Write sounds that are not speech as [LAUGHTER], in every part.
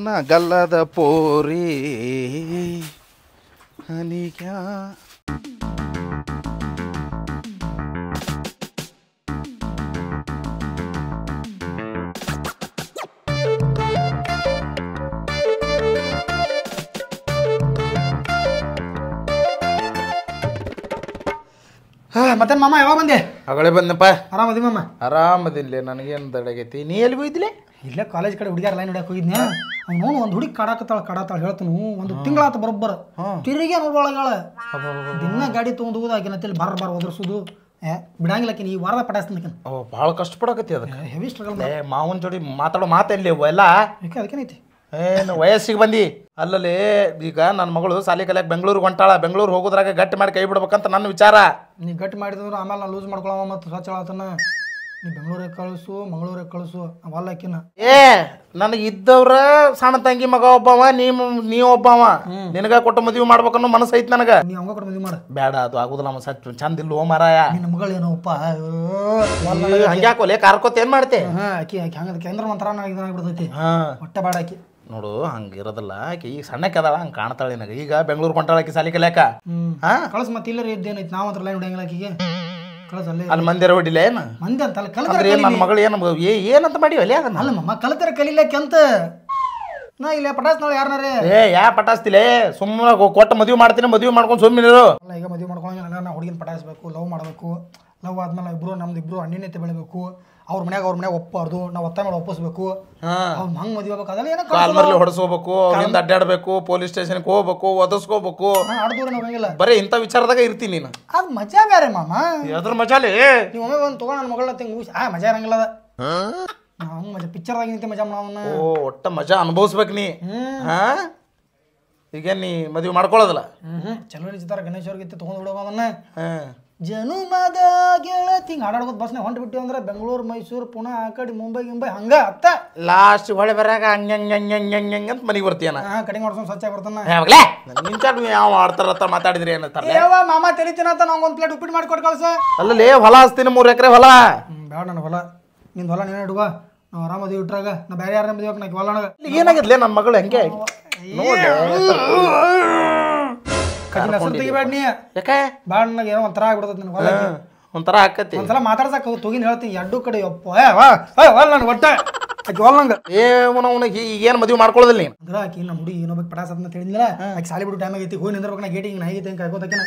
Nah galah dapori, ini kya? Ah, mantan mama ya, apa ngehe? ಹಗಳೇ ಬಂದಪ್ಪ ಆರಾಮದಿ ಮಮ್ಮ ಆರಾಮದಿಲ್ಲ ನನಗೇನು ದಡಗೈತಿ ನೀ ಎಲ್ಲಿ ಹೋಗಿದ್ಲೆ ಇಲ್ಲೇ ಕಾಲೇಜ್ ಕಡೆ ಹುಡುಗಿಯಾರ ಲೈನ್ ಹೊಡ್ಯಾಕ ಹೋಗಿದ್ನೆ ಅವ್ನು ಒಂದು ಹುಡುಗಿ ಕಾಡಾಕತ್ತಾಳ ಕಾಡಾತಾಳ ಹೇಳ್ತನು ಒಂದು ತಿಂಗಳಾತ ಬರೋಬ್ಬರ ತಿರುಗಿ ನೋಡೊಳಗಳ ದಿನ ಗಾಡಿ ತೊಗೊಂಡು ಹೋದಾಗಿನ ತಿಳಿ ಬರ್ ಬರ್ ಒದರ್ಸೋದು ಏ ಬಿಡಂಗಿಲ್ಲಕಿನ ಈ ವಾರದ ಪಟಾಸ್ತೀನಿ ಓ ಭಾಳ ಕಷ್ಟಪಡಕತ್ತಿ ಅದಕ್ಕೆ ಹೆವಿ ಸ್ಟ್ರಗಲ್ ಮಾವನ ಜೋಡಿ ಮಾತಾಡೋ ಮಾತಲ್ಲಿ ಎಲ್ಲ ಅದಕ್ಕೇನೈತಿ ಏನು ವಯಸ್ಸಿಗೆ ಬಂದು ಅಲ್ಲಲ್ಲಿ ಈಗ ನನ್ನ ಮಗಳು ಸಾಲಿ ಕಲಿಯಕ್ಕೆ ಬೆಂಗಳೂರಿಗೆ ಹೊಂಟಾಳ ಬೆಂಗಳೂರು ಹೋಗೋದ್ರಾಗ ಗಟ್ಟಿ ಮಾಡಿ ಕೈ ಬಿಡ್ಬೇಕಂತ ನನ್ನ ವಿಚಾರ ನೀ ಗಟ್ಟಿ ಮಾಡಿದ್ರು ಆಮೇಲೆ ನಾನು ಲೂಸ್ ಮಾಡ್ಕೊಳವ ಮತ್ತು ಸ್ವಚ್ಛ ನೀ ಬೆಂಗಳೂರಿಗೆ ಕಳಿಸು ಮಂಗಳೂರಿಗೆ ಕಳಿಸು ಅವಲ್ಲಕ್ಕಿನ ಏ ನನಗೆ ಇದ್ದವ್ರ ಸಣ್ಣ ತಂಗಿ ಮಗ ಒಬ್ಬವ ನೀ ನೀ ಒಬ್ಬವ ನಿನಗ ಕೊಟ್ಟು ಮದುವೆ ಮಾಡ್ಬೇಕನ್ನೋ ಮನಸ್ಸು ಐತಿ ನನಗೆ ನೀ ಹಂಗ ಕೊಟ್ಟು ಮದುವೆ ಮಾಡ ಬೇಡ ಅದು ಆಗುದಿಲ್ಲ ನಮ್ಮ ಸಟ್ ಚಂದ ಓ ಮಾರಾಯ ನಿನ್ನ ಉಪ್ಪ ಹಂಗ್ಯಾಕೋಲೆ ಕಾರ್ಕೋತ ಏನ್ ಮಾಡ್ತೆ ಹಾಂ ಆಕಿ ಆಕಿ ಹಂಗ ಕೇಂದ್ರ ಮಂತ್ರ ನನಗೆ ಹೊಟ್ಟೆ ಬಾಡಾಕಿ ನೋಡು ಹಂಗಿರೋದಿಲ್ಲ ಆಕೆ ಈಗ ಸಣ್ಣಕ್ಕೆ ಅದಾಳ ಹಂಗ ಕಾಣ್ತಾಳೆ ನನಗೆ ಈಗ ಬೆಂಗಳೂರು ಕೊಂಟಾಳ ಆಕೆ ಸಾಲಿ ಕಲಿಯಾಕ ಹಾಂ ಮತ್ತೆ ಇಲ್ಲರಿ ಇದ್ದೇನೈತೆ ನಾವು ಅದ್ರಲ್ಲ ಲೈನ್ ಆಕಿಗೆ ಕಳ್ಸ ಅಲ್ಲೇ ಅಲ್ಲಿ ಮಂದಿರ ಹೊಡಿಲ್ಲ ಏನು ಮಂದಿ ಅಂತಲ್ಲ ಕಲ್ತರ ನನ್ನ ಮಗಳು ಏನು ಏ ಏನಂತ ಮಾಡಿವ ಅಲ್ಲಿ ಅದನ್ನ ಅಲ್ಲ ಮಮ್ಮ ಕಲ್ತರ ಕಲಿಲಕ್ಕೆ ಅಂತ ನಾ ಇಲ್ಲ ಪಟಾಸ್ ನಾಳೆ ಯಾರನಾರೇ ಏ ಯಾ ಪಟಾಸ್ತಿಲೇ ಸುಮ್ಮನೆ ಕೊಟ್ಟು ಮದುವೆ ಮಾಡ್ತೀನಿ ಮದುವೆ ಮಾಡ್ಕೊಂಡು ಸುಮ್ಮನೆ ಇರೋ ಅಲ್ಲ ಈಗ ಮದುವೆ ಮಾಡ್ಕೊಂಡು ನಾ ಹುಡುಗಿನ ಪಟಾಸ್ಬೇಕು ಲವ್ ಮಾಡಬೇಕು ಲವ್ ಆದ್ಮೇಲೆ ಇಬ್ರು ನಮ್ದು ಇಬ್ರು ಎತ್ತಿ ಬೆಳಿಬೇಕು ಅವ್ರ ಮನ್ಯಾಗ ಅವ್ರ ಮನ್ಯಾಗ ಒಪ್ಪಬಾರ್ದು ನಾವು ಒತ್ತಾಯ ಮಾಡಿ ಒಪ್ಪಿಸ್ಬೇಕು ಅವ್ನು ಹಂಗೆ ಮದುವೆ ಆಗ್ಬೇಕು ಅದೆಲ್ಲ ಏನೋ ಕಾಲ್ಮರ್ಲಿ ಹೊಡಿಸ್ಕೋಬೇಕು ಅವ್ರಿಂದ ಅಡ್ಡಾಡ್ಬೇಕು ಪೊಲೀಸ್ ಸ್ಟೇಷನ್ಗೆ ಹೋಗ್ಬೇಕು ಒದಸ್ಕೋಬೇಕು ಬರೇ ಇಂಥ ವಿಚಾರದಾಗ ಇರ್ತೀನಿ ನೀನು ಅದು ಮಜಾ ಬೇರೆ ಮಾಮ ಅದ್ರ ಮಜಾಲಿ ನೀವು ಒಮ್ಮೆ ಒಂದು ತಗೊಂಡು ನನ್ನ ಮಗಳ ತಿಂಗ್ ಆ ಮಜಾ ಇರಂಗಿಲ್ಲ ಅದ ಹಂಗೆ ಮಜಾ ಪಿಕ್ಚರ್ದಾಗ ನಿಂತೆ ಮಜಾ ಮಾಡ ಓ ಒಟ್ಟ ಮಜಾ ಅನುಭವಿಸ್ಬೇಕು ನೀ ಹಾ ಈಗೇನು ನೀ ಮದುವೆ ಮಾಡ್ಕೊಳ್ಳೋದಲ್ಲ ಹ್ಞೂ ಚಲೋ ನಿಲ್ಸಿದಾರ ಗಣೇಶ್ ಅವ್ರಿಗೆ ತಗೊಂಡು ಬಿಡೋಣ ಹಾಂ ಜನುಮದ ಗೆಳತಿ ಹಿಂಗೆ ಹಾಡಾಡ್ಕೋತ ಬಸ್ನಾಗ ಹೊಂಟು ಅಂದ್ರೆ ಬೆಂಗಳೂರು ಮೈಸೂರು ಪುಣೆ ಆ ಕಡೆ ಮುಂಬೈ ಗಿಂಬೈ ಹಂಗ ಅತ್ತ ಲಾಸ್ಟ್ ಹೊಳೆ ಬರಾಗ ಅಂತ ಮನೆಗೆ ಬರ್ತೀಯ ಕಡಿಮೆ ಹೊಡ್ಸೋನ್ ಸ್ವಚ್ಛ ಬರ್ತಾನೆ ಯಾವಾಗಲೇ ಯಾವ ಆಡ್ತಾರತ್ತ ಮಾತಾಡಿದ್ರಿ ಏನಂತಾರೆ ಯಾವ ಮಾಮ ತಲೆ ತಿನ್ನತ್ತ ನಂಗೆ ಒಂದು ಪ್ಲೇಟ್ ಉಪ್ಪಿಟ್ಟು ಮಾಡಿಕೊಟ್ಟು ಕಳ್ಸ ಅಲ್ಲೇ ಹೊಲ ಹಸ್ತೀನಿ ಮೂರು ಎಕರೆ ಹೊಲ ಬೇಡ ನನ್ನ ಹೊಲ ನಿನ್ನ ಹೊಲ ನೀನು ಇಡುವ ನಾವು ಆರಾಮದಿ ಇಟ್ಟರಾಗ ನಾ ಬೇರೆ ಯಾರು ನಂಬಿದ್ವಿ ನಾಕ್ ಹೊಲನಾಗ ಏನಾಗಿದ್ಲೇ ನನ್ನ ಮಗಳು ಹೆಂಗೆ ನೋಡಿ ಯಾಕೆ ಬಾಳ ನನಗೆ ಏನೋ ಒಂಥರ ಆಗ್ಬಿಡ್ತದೆ ನನಗೆ ಒಂಥರ ಆಕತಿ ಒಂದ್ಸಲ ಮಾತಾಡ್ಸಕ್ ತೂಗಿನ ಹೇಳ್ತೀನಿ ಎರಡು ಕಡೆ ಯಪ್ಪ ನಾನು ಒಟ್ಟೆ ಆಕೆ ಒಲ್ ನಂಗೆ ಏನು ಅವನಿಗೆ ಏನು ಮದುವೆ ಮಾಡ್ಕೊಳ್ಳೋದಿಲ್ಲ ನೀನು ನಮ್ಮ ಹುಡುಗಿ ಏನೋ ಬೇಕು ಅಂತ ಹೇಳಿದ್ನಲ್ಲ ಆಕೆ ಸಾಲಿ ಬಿಡು ಟೈಮ್ ಆಗೈತಿ ಹೋಗಿ ನಿಂದ್ರಬೇಕು ನಾ ಗೇಟ್ ಹಿಂಗೆ ನಾಯಿಗೆ ಹಿಂಗೆ ಕಾಯ್ಕೋತಕ್ಕೆ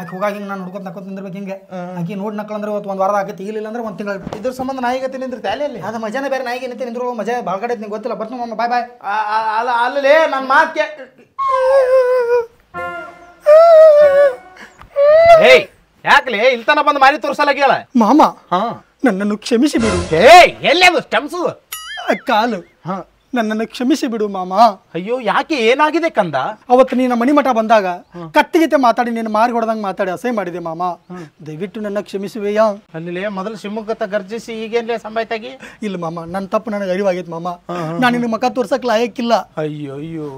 ಆಕೆ ಹೋಗಾಗಿ ನಾನು ನೋಡ್ಕೊತ ನಕ್ಕೊತ ನಿಂದಿರ್ಬೇಕು ಹಿಂಗೆ ಆಕೆ ನೋಡಿ ನಕ್ಕಳಂದ್ರೆ ಇವತ್ತು ಒಂದು ವಾರದ ಆಗತ್ತೆ ಇಲ್ಲ ಅಂದ್ರೆ ಒಂದು ತಿಂಗಳು ಇದ್ರ ಸಂಬಂಧ ನಾಯಿಗತ್ತೆ ನಿಂದಿರ್ತೆ ನಿಂದ್ರ ಅಲ್ಲಿ ಅದು ಮಜಾನೇ ಬೇರೆ ನಾಯಿಗೆ ನಿಂತೆ ನಿಂದ್ರು ಮಜಾ ಭಾಳ ಕಡೆ ನಿಂಗೆ ಗೊತ್ತಿಲ್ಲ ಬರ್ತೀನಿ ಬಾಯ್ ಬಾಯ್ ಅಲ್ಲ ಅಲ್ಲೇ ನನ್ನ ಮಾತು ಹೇ ಯಾಕಲೆ ಇಲ್ತನ ಬಂದು ಮಾರಿ ಮಾಮಾ ಮಾಮ ನನ್ನನ್ನು ಕ್ಷಮಿಸಿ ಬಿಡು ಏ ಎಲ್ಲೇ ಸ್ಟೆಮ್ಸು ಕಾಲು ಹಾ ನನ್ನನ್ನು ಕ್ಷಮಿಸಿ ಬಿಡು ಮಾಮ ಅಯ್ಯೋ ಯಾಕೆ ಏನಾಗಿದೆ ಕಂದ ಅವತ್ತು ನೀನ ಮಣಿಮಠ ಬಂದಾಗ ಕತ್ತಿಗಿತೆ ಮಾತಾಡಿ ನೀನು ಮಾರಿ ಹೊಡೆದಂಗೆ ಮಾತಾಡಿ ಅಸಹ್ಯ ಮಾಡಿದೆ ಮಾಮ ದಯವಿಟ್ಟು ನನ್ನ ಕ್ಷಮಿಸುವೆಯ ಅಲ್ಲಿಲೇ ಮೊದಲು ಶಿವಮೊಗ್ಗತ ಗರ್ಜಿಸಿ ಈಗೇನ್ಲೇ ಸಂಬಾಯ್ತಾಗಿ ಇಲ್ಲ ಮಾಮ ನನ್ನ ತಪ್ಪು ನನಗೆ ಅರಿವಾಗೈತೆ ಮಾಮ ನಾನು ನಿನ್ನ ಮಕ ತೋರ್ಸಕ್ ಲಾಯಕ್ಕಿಲ್ಲ ಅಯ್ಯೋ ಅಯ್ಯೋ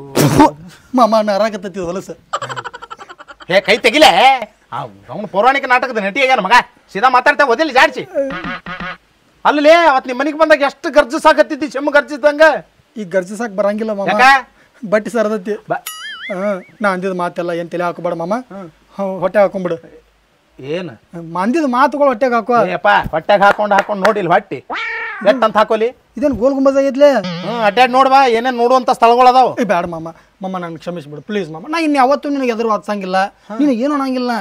ಮಾಮ ನಾರಾಗತ್ತೈತಿ ಹೊಲಸ ಹೇ ಕೈ ತೆಗಿಲೇ ಅವನು ಪೌರಾಣಿಕ ನಾಟಕದ ನಟಿ ಆಗ್ಯಾನ ಮಗ ಸೀದಾ ಮಾತಾಡ್ತಾ ಓದಿಲ್ಲ ಜಾಡ್ಸಿ ಅಲ್ಲಿ ಅವತ್ತು ನಿಮ್ಮ ಮನೆಗೆ ಬಂದಾಗ ಎಷ್ಟು ಗರ್ಜು ಸಾಕತ್ತಿದ್ದಿ ಚೆಮ್ಮ ಗರ್ಜಿದ್ದಂಗ ಈಗ ಗರ್ಜು ಸಾಕ್ ಬರಂಗಿಲ್ಲ ಮಾಮ ಬಟ್ಟಿ ಸರದತ್ತಿ ನಾ ಅಂದಿದ ಮಾತೆಲ್ಲ ಏನು ತಲೆ ಹಾಕೋಬೇಡ ಮಾಮ ಹೊಟ್ಟೆ ಹಾಕೊಂಬಿಡು ಏನು ಮಂದಿದ ಮಾತುಗಳು ಹೊಟ್ಟೆಗೆ ಹಾಕೋ ಅಪ್ಪ ಹೊಟ್ಟೆಗೆ ಹಾಕೊಂಡು ಹಾಕೊಂಡು ನೋಡಿಲ್ಲ ಹೊಟ್ಟಿ ಅಂತ ಹಾಕೋಲಿ ಇದೇನು ಗೋಲ್ ಗುಂಬಜ್ ಐತ್ಲೆ ಹ್ಞೂ ಅಡ್ಡಾಡ್ ನೋಡ್ವಾ ಏನೇನು ನೋಡುವಂಥ ಸ್ಥಳಗಳು ಅದಾವೆ ಬೇಡ ಮಾಮ ಮಮ್ಮ ನನ್ ಕ್ಷಮಿಸ್ಬಿಡು ಪ್ಲೀಸ್ ಮಾಮ ನಾ ಇನ್ನು ಯಾವತ್ತೂ ನಿನಗೆ ಎದುರು ವಾದಿಸಂಗಿಲ್ಲ ನೀನ್ ಏನು ಅನ್ನಂಗಿಲ್ಲ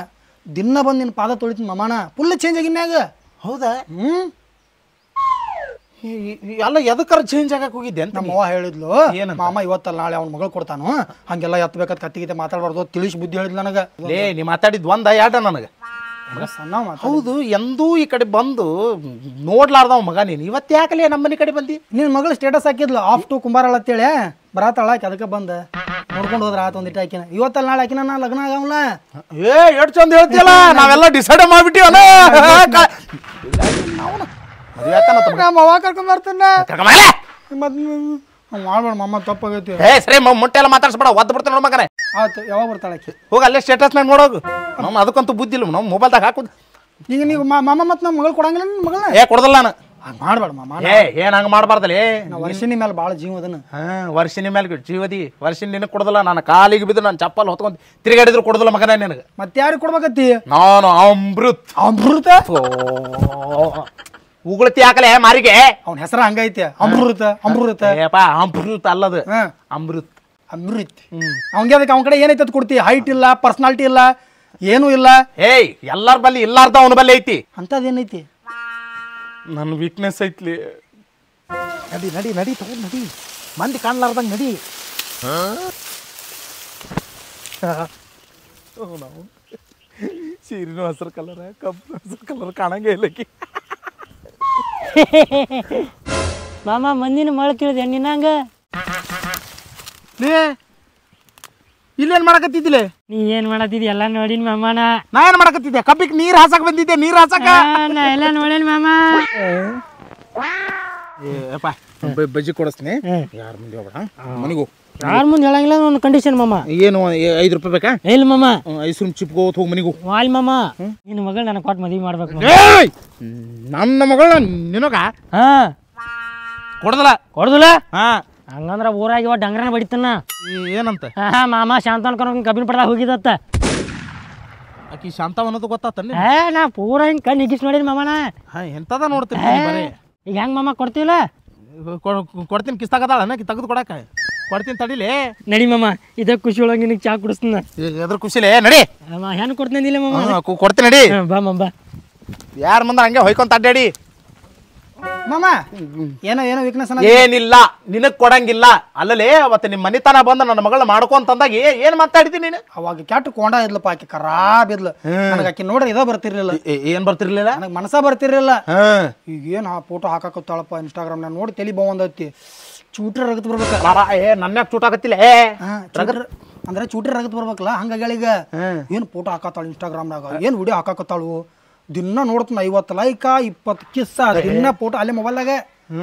ದಿನ ಬಂದು ನಿನ್ನ ಪಾದ ತೊಳಿತು ಮಮಾಣ ಫುಲ್ ಚೇಂಜ್ ಆಗಿನ್ಯಾಗ ಹೌದಾ ಹ್ಞೂ ಎಲ್ಲ ಎದಕ್ಕಾರ ಚೇಂಜ್ ಆಗಕ್ಕೆ ಹೋಗಿದ್ದೆ ಅಂತ ನಮ್ಮ ಹೇಳಿದ್ಲು ಏನು ಮಾಮ ಇವತ್ತಲ್ಲ ನಾಳೆ ಅವ್ನ ಮಗಳು ಕೊಡ್ತಾನು ಹಂಗೆಲ್ಲ ಎತ್ತಬೇಕಂತ ಕತ್ತಿಗೆ ಮಾತಾಡಬಾರ್ದು ತಿಳಿಸಿ ಬುದ್ಧಿ ಹೇಳಿದ್ಲು ನನಗೆ ಏ ನೀ ಮಾತಾಡಿದ್ ಒಂದ ಯಾಟ ನನಗೆ ಸಣ್ಣ ಹೌದು ಎಂದೂ ಈ ಕಡೆ ಬಂದು ನೋಡ್ಲಾರ್ದವ ಮಗ ನೀನು ಇವತ್ತು ಯಾಕಲೇ ನಮ್ಮ ಕಡೆ ಬಂದಿ ನಿನ್ನ ಮಗಳು ಸ್ಟೇಟಸ್ ಹಾಕಿದ್ಲು ಆಫ್ ಟು ಕುಂಬಾರಳ ಅಂತೇಳಿ ಬರತ್ತಾಳ ಆಕೆ ಅದಕ್ಕೆ ಬಂದು ನೋಡ್ಕೊಂಡು ಹೋದ್ರ ಆತ ಒಂದಿಟ್ಟು ಆಕಿನ ಇವತ್ತಲ್ಲ ನಾಳೆ ಆಕಿನ ನಾ ಲಗ್ನ ಆಗವಲ್ಲ ಏ ಎಷ್ಟು ಚಂದ ಹೇಳ್ತಿಯಲ್ಲ ನಾವೆಲ್ಲ ಡಿಸೈಡ್ ಮಾಡ್ಬಿಟ್ಟಿವಲ್ಲ ನಮ್ಮ ಅವ ಕರ್ಕೊಂಡ್ ಬರ್ತಾನೆ ಮಾಡ್ಬೇಡ ಮಮ್ಮ ತಪ್ಪಾಗೈತಿ ಏ ಸರಿ ಮುಟ್ಟೆ ಎಲ್ಲ ಮಾತಾಡ್ಸಬೇಡ ಒದ್ದು ಬಿಡ್ತಾನೆ ನೋಡು ಮಗನೇ ಆಯ್ತು ಯಾವಾಗ ಬರ್ತಾಳೆ ಆಕಿ ಹೋಗಿ ಅಲ್ಲೇ ಸ್ಟೇಟಸ್ನಾಗ ನೋಡೋಗು ನಮ್ಮ ಅದಕ್ಕಂತೂ ಇಲ್ಲ ನಮ್ಮ ಮೊಬೈಲ್ದಾಗ ಹಾಕೋದು ಈಗ ನೀವು ಮಾಮ ಮತ್ತು ನಮ್ಮ ಮಗಳು ಕೊಡಂಗಿಲ್ಲ ನಿಮ್ಮ ಮಗಳನ್ನ ಏ ಕೊಡದಲ್ಲ ನಾನು ಮಾಡಬೇಡ ಏನ್ ವರ್ಷಿನ ಮೇಲೆ ಭಾಳ ಜೀವ ಅದನ್ನ ವರ್ಷಿನ ಮೇಲೆ ಜೀವದಿ ವರ್ಷಿನ ನಿನಗೆ ಕೊಡದಲ್ಲ ನನ್ನ ಕಾಲಿಗೆ ಬಿದ್ದು ನಾನು ಚಪ್ಪಲ್ ಹೊತ್ಕೊಂಡು ತಿರುಗಾಡಿದ್ರು ಕೊಡದಲ್ಲ ಮಗನ ನಿನಗೆ ಮತ್ತೆ ಯಾರಿಗೆ ಕೊಡ್ಬೇಕತ್ತಿ ನಾನು ಅಮೃತ್ ಅಮೃತ ಉಗುಳತಿ ಹಾಕಲೆ ಮಾರಿಗೆ ಅವನ ಹೆಸರು ಹಂಗೈತಿ ಅಮೃತ ಅಮೃತ ಏಪಾ ಅಮೃತ ಅಲ್ಲದು ಅಮೃತ್ ಅಮೃತ್ ಅವಂಗೆ ಅದಕ್ಕೆ ಅವನ ಕಡೆ ಏನೈತೆ ಅದು ಕೊಡ್ತಿ ಹೈಟ್ ಇಲ್ಲ ಪರ್ಸನಾಲಿಟಿ ಇಲ್ಲ ಏನೂ ಇಲ್ಲ ಏಯ್ ಎಲ್ಲಾರ ಬಲ್ಲಿ ಇಲ್ಲಾರ್ದ ಅವನ ಬಲ್ಲಿ ಐತಿ ಅಂತದೇನೈತಿ ನನ್ನ ವೀಕ್ನೆಸ್ ಐತ್ಲಿ ನಡಿ ನಡಿ ನಡಿ ತಗೊಂಡು ನಡಿ ಮಂದಿ ಕಾಣ್ಲಾರ್ದಂಗೆ ನಡಿ ನಾವು ಸೀರೆನೂ ಹಸಿರು ಕಲರ್ ಕಪ್ಪು ಹಸಿರು ಕಲರ್ ಕಾಣಂಗೆ ಇಲ್ಲಕ್ಕಿ ಮಾಮ ಮಂದಿನ ಮಳೆ ತಿಳಿದೆ ನಿನ್ನಂಗ ಲೇ ಇಲ್ಲೇನ್ ಮಾಡಕತ್ತಿದ್ದಿಲ್ಲ ನೀ ಏನ್ ಮಾಡತ್ತಿದ್ದಿ ಎಲ್ಲ ನೋಡಿನ್ ಮಾಮಾನ ನಾ ಏನ್ ಮಾಡಕತ್ತಿದ್ದೆ ಕಬ್ಬಿಗ್ ನೀರ್ ಹಾಸಕ್ ಬಂದಿದ್ದೆ ನೀರ್ ಹಾಸಕ ಎಲ್ಲ ಎಲ್ಲಾ ನೋಡೇನ್ ಮಾಮ ಬಜ್ಜಿ ಕೊಡಸ್ತೀನಿ ಯಾರ ಮುಂದೆ ಹೋಗ ಮನಿಗೂ ಯಾರ ಮುಂದೆ ಹೇಳಂಗಿಲ್ಲ ಒಂದು ಕಂಡೀಷನ್ ಮಾಮ ಏನು ಐದು ರೂಪಾಯಿ ಬೇಕಾ ಇಲ್ಲ ಮಾಮ ಐಸ್ಕ್ರೀಮ್ ಚಿಪ್ಗೆ ಹೋಗಿ ಹೋಗ ಮನಿಗೂ ವಾಲ್ ಮಾಮ ನಿನ್ನ ಮಗಳು ನನಗೆ ಕೊಟ್ಟು ಮದುವೆ ಮಾಡ್ಬೇಕು ನನ್ನ ಮಗಳು ನಿನಗ ಹಾ ಕೊಡದಲ್ಲ ಕೊಡದಲ್ಲ ಹಾ ಹಂಗಂದ್ರ ಊರಾಗ ಡಂಗ್ರ ಡಂಗ್ರನ ಬಡಿತನ ಏನಂತ ಮಾಮ ಶಾಂತನ್ ಕರ್ಕೊಂಡು ಕಬ್ಬಿನ ಪಡ್ದಾಗ ಹೋಗಿದತ್ತ ಆಕಿ ಶಾಂತ ಅನ್ನೋದು ಗೊತ್ತಾತಲ್ಲ ಏ ನಾ ಪೂರ ಹಿಂಗೆ ಕಣ್ಣು ಹಿಗಿಸ್ ನೋಡಿದ್ ಮಾಮನ ಎಂತದ ನೋಡ್ತೀನಿ ಈಗ ಹೆಂಗ್ ಮಾಮ ಕೊಡ್ತೀವಲ್ಲ ಕೊಡ್ತೀನಿ ಕಿಸ್ತಾಗದಾಳ ತೆಗೆದು ಕೊಡಕ ಕೊಡ್ತೀನಿ ತಡಿಲಿ ನಡಿ ಮಾಮ ಇದ ಖುಷಿ ಒಳಗ ನಿನಗೆ ಚಾ ಕುಡಿಸ್ತೀನಿ ಎದ್ರ ಖುಷಿಲೇ ನಡಿ ಹೆಂಗೆ ಕೊಡ್ತೀನಿ ಮಾಮ ಕೊಡ್ತೀನಿ ನಡಿ ಬಾ ಮಾಮ ಬಾ ಯಾರ ಮುಂದೆ ಹಂಗೆ ಹೊಯ್ಕೊಂತ ಅಡ್ಡಾಡಿ ಏನೋ ಏನಿಲ್ಲ ನಿನಗ್ ಕೊಡಂಗಿಲ್ಲ ಅಲ್ಲಲೇ ಅವತ್ತು ನಿಮ್ಮ ಮನಿತನ ಬಂದ ನನ್ನ ಮಗಳ ಮಾಡ್ಕೊಂತಂದಾಗ ಏನ್ ಮಾತಾಡಿದಿ ನೀನು ಅವಾಗ ಕೆಟ್ಟ ಕೊಂಡ ಇದ್ಲಪ್ಪ ಆಕಿ ಖರಾಬ್ ಇದ್ಲು ನನಗೆ ಆಕಿ ನೋಡ್ರಿ ಇದೋ ಬರ್ತಿರ್ಲಿಲ್ಲ ಏನ್ ಬರ್ತಿರ್ಲಿಲ್ಲ ನನಗೆ ಮನಸ ಬರ್ತಿರ್ಲಿಲ್ಲ ಈಗ ಏನ್ ಆ ಫೋಟೋ ಹಾಕಾಕತ್ತಾಳಪ್ಪ ಇನ್ಸ್ಟಾಗ್ರಾಮ್ ನಾನು ನೋಡಿ ತಲಿ ಬಂದೈತಿ ಚೂಟ್ರ ರಗತ್ ಬರ್ಬೇಕ ಏ ನನ್ನ ಚೂಟಾಕತ್ತಿಲ್ಲ ಏ ಅಂದ್ರೆ ಚೂಟ್ರ ರಗತ್ ಬರ್ಬೇಕಲ್ಲ ಹಂಗಾಗಿ ಏನ್ ಫೋಟೋ ಹಾಕತ್ತಾಳ ಇನ್ಸ್ಟಾಗ್ರಾಮ್ನಾಗ ಏನ್ ವಿಡಿಯೋ ಹಾಕಾಕತ್ತಾಳು ದಿನ ನೋಡ್ತಾನ ಐವತ್ತು ಲೈಕ ಇಪ್ಪತ್ತು ಕಿಸ್ಸ ದಿನ ಫೋಟೋ ಅಲ್ಲೇ ಮೊಬೈಲ್ದಾಗ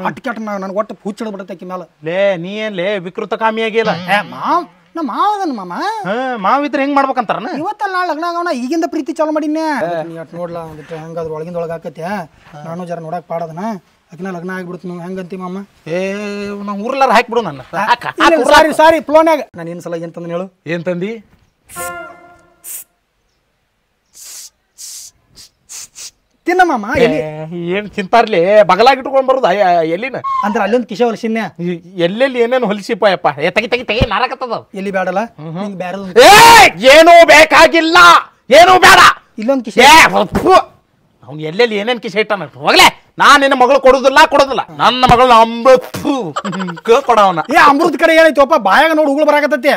ಅಟ್ಕಟ್ ನಾ ನನ್ಗೆ ಒಟ್ಟು ಹುಚ್ಚಿಡ ಬಿಡತ್ತೆ ಮೇಲೆ ಲೇ ನೀ ಏನ್ ಲೇ ವಿಕೃತ ಕಾಮಿ ಆಗಿಲ್ಲ ಏ ಮಾವ್ ನಮ್ಮ ಮಾವದನ್ ಮಾಮ ಮಾವ ಇದ್ರೆ ಹೆಂಗ್ ಮಾಡ್ಬೇಕಂತಾರ ಇವತ್ತಲ್ಲ ನಾಳೆ ಲಗ್ನ ಆಗವನ ಈಗಿಂದ ಪ್ರೀತಿ ಚಾಲು ಮಾಡಿನ್ನೇ ಅಟ್ ನೋಡ್ಲ ಹೆಂಗ ಅದ್ರ ಒಳಗಿಂದ ಒಳಗೆ ಹಾಕತ್ತೆ ನಾನು ಜರ ನೋಡಕ್ ಪಾಡದನ ಅಕ್ನ ಲಗ್ನ ಆಗ್ಬಿಡ್ತು ನೀವು ಹೆಂಗಂತಿ ಮಾಮ ಏ ನಾವು ಊರ್ಲಾರ ಹಾಕ್ಬಿಡು ನನ್ನ ಸಾರಿ ಸಾರಿ ಪ್ಲೋನ್ಯಾಗ ನಾನು ಏನ್ ಸಲ ಏನ್ ತಂದು ಹೇಳು ಏನ್ ತಂದಿ ತಿನ್ನಮ್ಮ ಎಲ್ಲಿ ಏನ್ ತಿಂತಾರ್ಲಿ ಬಗಲಾಗಿ ಇಟ್ಕೊಂಡ್ ಬರುದ ಎಲ್ಲಿನ ಅಂದ್ರೆ ಅಲ್ಲೊಂದ್ ಕಿಶ ಹೊಲಸಿನ ಎಲ್ಲೆಲ್ಲಿ ಏನೇನು ಹೊಲಸಿಪ್ಪ ಅಪ್ಪ ತಗಿ ತಗಿ ತಗಿ ನಾರಕತ್ತದ ಎಲ್ಲಿ ಬೇಡಲ್ಲ ನಿಂಗ್ ಏನೂ ಬೇಕಾಗಿಲ್ಲ ಏನೂ ಬೇಡ ಇಲ್ಲೊಂದ್ ಕಿಶ ಅವ್ನು ಎಲ್ಲೆಲ್ಲಿ ಏನೇನ್ ಕಿಶ ಇಟ್ಟಾನ ಹೋಗ್ಲೇ ನಾನ್ ನಿನ್ನ ಮಗಳು ಕೊಡುದಿಲ್ಲ ಕೊಡೋದಿಲ್ಲ ನನ್ನ ಮಗಳು ಅಮೃತ್ ಕೊಡವನ ಏ ಅಮೃತ ಕಡೆ ಏನೈತಪ್ಪ ಬಾಯಾಗ ನೋಡಿ ಉಗುಳು ಬರಾಕತ್ತೈತಿ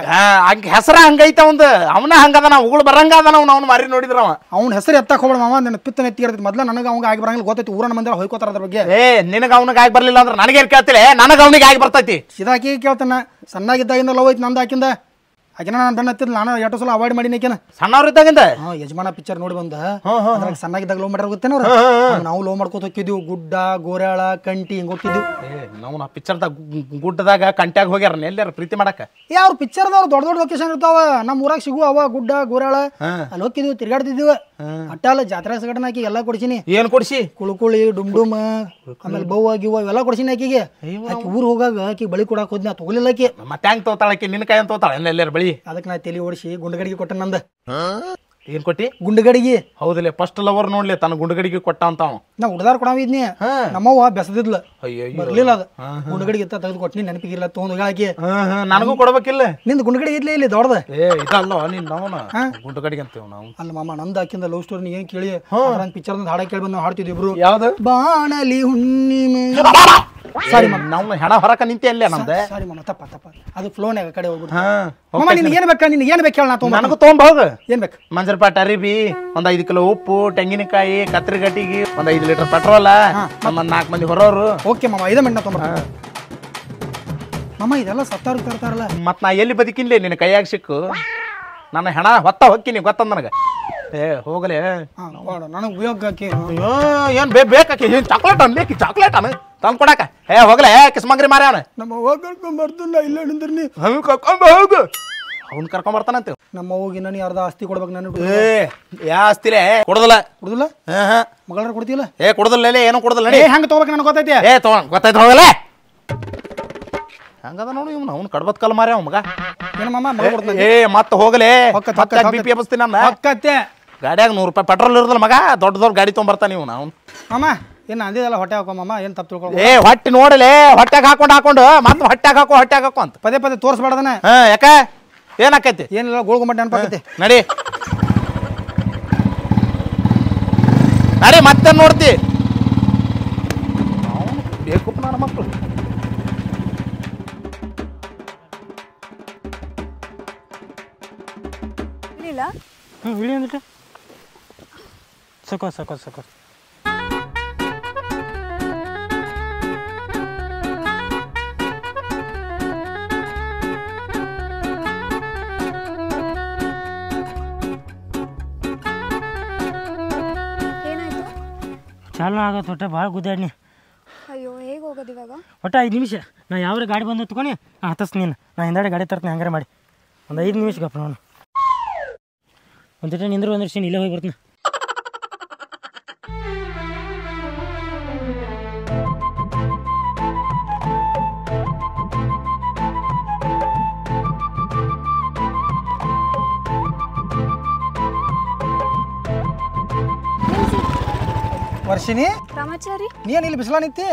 ಹಂಗೆ ಹೆಸರ ಹಂಗೈತ ಅವಂದ ಅವನ ಹಂಗದ ನಾವು ಬರಂಗ ಅದನ ಅವ್ನ ಅವ್ನು ಮಾರಿ ನೋಡಿದ್ರ ಅವ ಅವ್ನ ಹೆಸರು ಎತ್ತಕ್ಕೆ ಹೋಗ್ ಮಾವ ನಿನ್ನ ಪಿತ್ತ ಎತ್ತಿಗಿರ್ತೈತಿ ಮೊದಲ ನನಗೆ ಅವ್ನಿಗೆ ಆಗಿ ಬರಂಗಿಲ್ಲ ಗೊತ್ತೈತಿ ಊರನ ಮಂದಿ ಹೋಯ್ಕೋತಾರ ಅದ್ರ ಬಗ್ಗೆ ಏ ನಿನಗ ಅವ್ನಿಗೆ ಆಗಿ ಬರಲಿಲ್ಲ ಅಂದ್ರೆ ನನಗೇನು ಕೇಳ್ತಿಲ್ಲ ನನಗೆ ಅವ್ನಿಗೆ ಆಗಿ ಬರ್ತೈತಿ ಇದಾಕಿ ಕೇಳ್ತಾನ ಸಣ್ಣಾಗಿದ್ದಾಗಿಂದ ಲವ್ ಐತಿ ನಂದಾಕಿಂದ ಆಕೆನ ನಾನು ಬೆನ್ನ ಹತ್ತಿರ ನಾನು ಎಷ್ಟೋ ಸಲ ಅವಾಯ್ಡ್ ಮಾಡಿನಕೇನ ಸಣ್ಣವ್ರ ಇದ್ದಾಗಿಂದ ಹಾಂ ಯಜಮಾನ ಪಿಕ್ಚರ್ ನೋಡಿ ಬಂದ ಅದ್ರಾಗ ಸಣ್ಣಾಗಿದ್ದಾಗ ಲೋ ಮಾಡ್ಯಾರ ಗೊತ್ತೇನೋ ನಾವು ಲೋ ಮಾಡ್ಕೋತ ಹೋಗಿದ್ವಿ ಗುಡ್ಡ ಗೋರ್ಯಾಳ ಕಂಟಿ ಹಿಂಗೆ ಹೋಗ್ತಿದ್ವಿ ನಾವು ನಾ ಪಿಕ್ಚರ್ದಾಗ ಗುಡ್ಡದಾಗ ಕಂಟ್ಯಾಗ ಹೋಗ್ಯಾರ ಎಲ್ಲಾರ ಪ್ರೀತಿ ಮಾಡಕ ಏ ಅವ್ರ ಪಿಕ್ಚರ್ದವ್ರು ದೊಡ್ಡ ದೊಡ್ಡ ಲೊಕೇಶನ್ ಇರ್ತಾವ ನಮ್ಮ ಊರಾಗ ಸಿಗುವ ಅವ ಗುಡ್ಡ ಗೋರಾಳ ಅಲ್ಲಿ ಹೋಗಿದ್ವಿ ತಿರ್ಗಾಡ್ತಿದ್ವಿ ಅಟ್ಟಲ್ಲ ಜಾತ್ರಾ ಸಂಘಟನೆ ಆಕಿಗೆ ಎಲ್ಲ ಕೊಡ್ಸಿನಿ ಏನ್ ಕೊಡ್ಸಿ ಕುಳುಕುಳಿ ಡುಮ್ ಆಮೇಲೆ ಬೌವ ಗಿವ ಇವೆಲ್ಲ ಕೊಡ್ಸಿನಿ ಆಕಿಗೆ ಆಕಿ ಊರ್ ಹೋಗಾಗ ಆಕಿ ಬಳಿ ಕೊಡಾಕ ಹೋದ್ನ ತಗೊಲಿಲ್ಲ ಆಕಿ ಮತ್ತೆ ಹೆಂಗ್ ತೋತಾಳ ಆಕಿ ನಿನ್ನ ಕೈ ಅಂತ ತೋತಾಳ ಬಳಿ ಅದಕ್ಕೆ ನಾ ತೆಲಿ ಓಡಿಸಿ ಗುಂಡಗಡಿಗೆ ಕೊಟ್ಟೆ ನಂದ ಏನ್ ಕೊಟ್ಟಿ ಗುಂಡಗಡಿಗೆ ಹೌದಲ್ಲ ಫಸ್ಟ್ ಲವರ್ ನೋಡ್ಲಿ ತನ್ನ ಗುಂಡಗಡಿಗೆ ಕೊಟ್ಟ ಅಂತ ನಾ ಹುಡುದಾರ ಕೊಡಾವಿದ್ನಿ ನಮ್ಮವ್ವ ಬೆಸದಿದ್ಲ ಬರ್ಲಿಲ್ಲ ಅದ ಗುಂಡಗಡಿಗೆ ಇತ್ತ ತೆಗೆದು ಕೊಟ್ಟಿ ನೆನಪಿಗಿಲ್ಲ ತೊಗೊಂಡು ಹಾಕಿ ನನಗೂ ಕೊಡ್ಬೇಕಿಲ್ಲ ನಿಂದ ಗುಂಡಗಡಿಗೆ ಇದ್ಲೇ ಇಲ್ಲಿ ದೊಡ್ಡದ ಏ ಇದಲ್ಲ ನಿನ್ ನಾವನ ಗುಂಡಗಡಿಗೆ ಅಂತೀವಿ ನಾವು ಅಲ್ಲ ಮಾಮ ನಂದ ಹಾಕಿಂದ ಲವ್ ಸ್ಟೋರಿ ಏನ್ ಕೇಳಿ ನಂಗೆ ಪಿಕ್ಚರ್ ಹಾಡ ಕೇಳಿ ಬಂದು ಹಾಡ್ತಿದ್ವಿ ಇಬ್ರು ಯಾವ್ದು ಬಾಣಲಿ ಹುಣ್ಣಿಮೆ ಸಾರಿ ಮಾಮ ನಾವು ಹೆಣ ಹೊರಕ ನಿಂತೆ ಅಲ್ಲೇ ನಮ್ದೆ ಸಾರಿ ಮಾಮ ತಪ್ಪ ತಪ್ಪ ಅದು ಫ್ಲೋನ್ಯಾಗ ಕಡೆ ಹೋಗ್ಬಿಟ್ಟು ಮಾಮ ನಿನಗೆ ಏನ್ ಬೇಕಾ ನಿನಗೆ ಏನ್ ಬೇಕು ಹೇಳ ನಾ ತೊಗೊಂಡು ನನಗೂ ತೊಗೊಂಡು ಹೋಗು ಏನ್ ಬೇಕು ಮಂಜರ ಲೀಟರ್ ಪಾಟ್ ಅರಿಬಿ ಒಂದ್ ಐದು ಕಿಲೋ ಉಪ್ಪು ತೆಂಗಿನಕಾಯಿ ಕತ್ರಿ ಗಟ್ಟಿಗೆ ಒಂದ್ ಐದು ಲೀಟರ್ ಪೆಟ್ರೋಲ ನಮ್ಮ ನಾಲ್ಕು ಮಂದಿ ಹೊರೋರು ಓಕೆ ಮಾಮ ಇದ ಮಣ್ಣ ತೊಂಬ ಮಾಮ ಇದೆಲ್ಲ ಸತ್ತಾರು ತರ್ತಾರಲ್ಲ ಮತ್ ನಾ ಎಲ್ಲಿ ಬದುಕಿನ್ಲಿ ನಿನ್ನ ಕೈಯಾಗ ಸಿಕ್ಕು ನನ್ನ ಹೆಣ ಹೊತ್ತ ಹೊಕ್ಕಿನಿ ಗೊತ್ತಂದ ನನಗೆ ಏ ಹೋಗಲೇ ನನಗೆ ಉಪಯೋಗ ಹಾಕಿ ಅಯ್ಯೋ ಏನು ಬೇ ಬೇಕಾಕಿ ಏನು ಚಾಕ್ಲೇಟ್ ಅನ್ಲೇಕಿ ಚಾಕ್ಲೇಟ್ ಅನ್ನ ತಂದು ಕೊಡಾಕ ಏ ಹೋಗಲೇ ಕಿಸ್ಮಂಗ್ರಿ ಮಾರ್ಯಾನ ನಮ್ಮ ಹೋಗಿ ಕರ್ಕೊಂಬರ್ತಿಲ್ಲ ಇಲ್ಲ ನಿಂದ್ರಿ ನೀವು ಹೋಗಿ ಹೋಗು ಅವ್ನ ಕರ್ಕೊಂಡ್ ಬರ್ತಾನಂತೆ ನಮ್ಮ ಹೋಗಿ ನಾನು ಅರ್ಧ ಆಸ್ತಿ ಕೊಡ್ಬೇಕು ನಾನು ಏ ಯಾ ಆಸ್ತಿಲೇ ಕೊಡುದಿಲ್ಲ ಮಗಳ್ರು ಕೊಡ್ತಿಲ್ಲ ಏ ಕೊಡುದಿಲ್ಲ ಏನೋ ಕೊಡೋದಿಲ್ಲ ಹೆಂಗ್ ಏ ಹೆಂಗೆ ನನಗೆ ಗೊತ್ತೈತಿ ಏ ತಗೋ ಗೊತ್ತೈತಿ ಹೋಗಲ್ಲ ಹಂಗದ ನೋಡು ಇವ್ನು ಅವ್ನು ಕಡ್ಬತ್ ಕಲ್ ಮಾರ್ಯ ಮಗ ಏ ಮತ್ತೆ ಹೋಗಲೇ ಮತ್ತೆ ತಕ್ಕ ಪಿ ನೂರು ರೂಪಾಯಿ ಪೆಟ್ರೋಲ್ ಇರೋದಿಲ್ಲ ಮಗ ದೊಡ್ಡ ದೊಡ್ಡ ಗಾಡಿ ತೊಗೊಂಬರ್ತಾನೆ ಇವನು ಅವ್ನು ಏನ್ ಅಂದಿದಲ್ಲ ಹೊಟ್ಟೆ ಹಾಕೋ ಮಾಮ ಏನ್ ತಪ್ಪು ತಿಳ್ಕೊ ಏ ಹೊಟ್ಟೆ ನೋಡಲೇ ಹೊಟ್ಟೆಗೆ ಹಾಕೊಂಡು ಹಾಕೊಂಡು ಮತ್ತೆ ಹೊಟ್ಟೆಗೆ ಹಾಕೋ ಹೊಟ್ಟೆಗೆ ಹಾಕೋ ಅಂತ ಪದೇ ಪದೇ ತೋರಿಸ್ಬಾರ್ದನ ಹಾ ಯಾಕೆ ಏನಾಕೈತಿ ಏನಿಲ್ಲ ಗೋಳ್ಗುಮಟ್ ನೆನಪಾಕೈತಿ ನಡಿ ನಡಿ ಮತ್ತೆ ನೋಡ್ತಿ ಬೇಕು ನನ್ನ ಮಕ್ಕಳು ಹ್ಞೂ ಇಳಿ ಅಂದ್ಬಿಟ್ಟು ಸಕೋ ಸಕೋ ಸಕೋ ಚಾಲು ಆಗತ್ತೆ ಒಟ್ಟ ಭಾಳ ಗುದ್ದಾಡಿ ಅಯ್ಯೋ ಹೇಗೆ ಹೋಗೋದು ಇವಾಗ ಒಟ್ಟು ಐದು ನಿಮಿಷ ನಾ ಯಾವ ಗಾಡಿ ಬಂದು ತಗೊಂಡು ಹತ್ತಿಸ್ ನೀನು ನಾ ಹಿಂದಾಡೆ ಗಾಡಿ ತರ್ತೀನಿ ಹಂಗಾರೆ ಮಾಡಿ ಒಂದು ಐದು ನಿಮಿಷ ಗಪ್ಪ ನಾನು ಒಂದಿಟ ನಿಂದ್ರು ಒಂದು ಇಲ್ಲೇ ಹೋಗಿ ಬರ್ತೀನಿ ವರ್ಷಿನಿ ರಾಮಾಚಾರಿ ನೀನ್ ಇಲ್ಲಿ ಬಿಸಿಲ ನಿಂತಿ